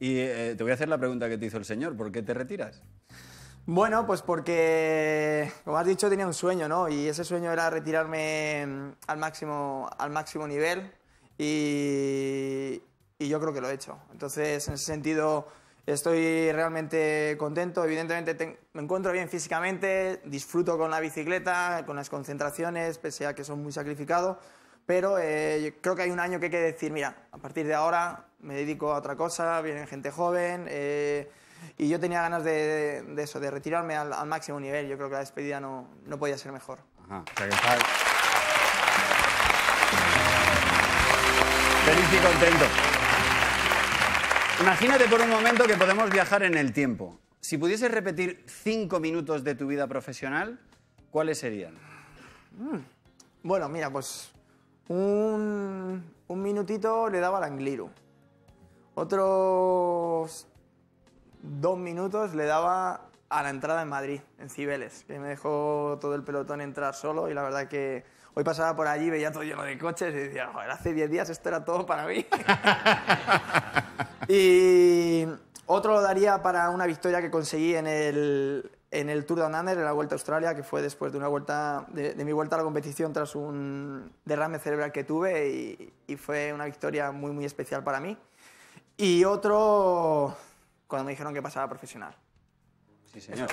Y eh, te voy a hacer la pregunta que te hizo el señor, ¿por qué te retiras? Bueno, pues porque, como has dicho, tenía un sueño, ¿no? Y ese sueño era retirarme mm, al máximo, al máximo nivel y, yo creo que lo he hecho. Entonces, en ese sentido, estoy realmente contento. Evidentemente, me encuentro bien físicamente, disfruto con la bicicleta, con las concentraciones, pese a que son muy sacrificado pero eh, creo que hay un año que hay que decir, mira, a partir de ahora me dedico a otra cosa, viene gente joven, eh, y yo tenía ganas de, eso, de retirarme al, máximo nivel. Yo creo que la despedida no, no podía ser mejor. Ajá. Feliz y contento. Imagínate por un momento que podemos viajar en el tiempo. Si pudieses repetir cinco minutos de tu vida profesional, ¿cuáles serían? Mm. Bueno, mira, pues un, minutito le daba al Angliru. Otros dos minutos le daba a la entrada en Madrid, en Cibeles, que me dejó todo el pelotón entrar solo y la verdad que hoy pasaba por allí, veía todo lleno de coches y decía, joder, hace 10 días esto era todo para mí. y, otro lo daría para una victoria que conseguí en el, en el Tour de Under, en la Vuelta a Australia, que fue después de, una vuelta, de, mi vuelta a la competición tras un derrame cerebral que tuve y, y, fue una victoria muy, muy especial para mí. Y otro cuando me dijeron que pasaba a profesional. Sí, señor.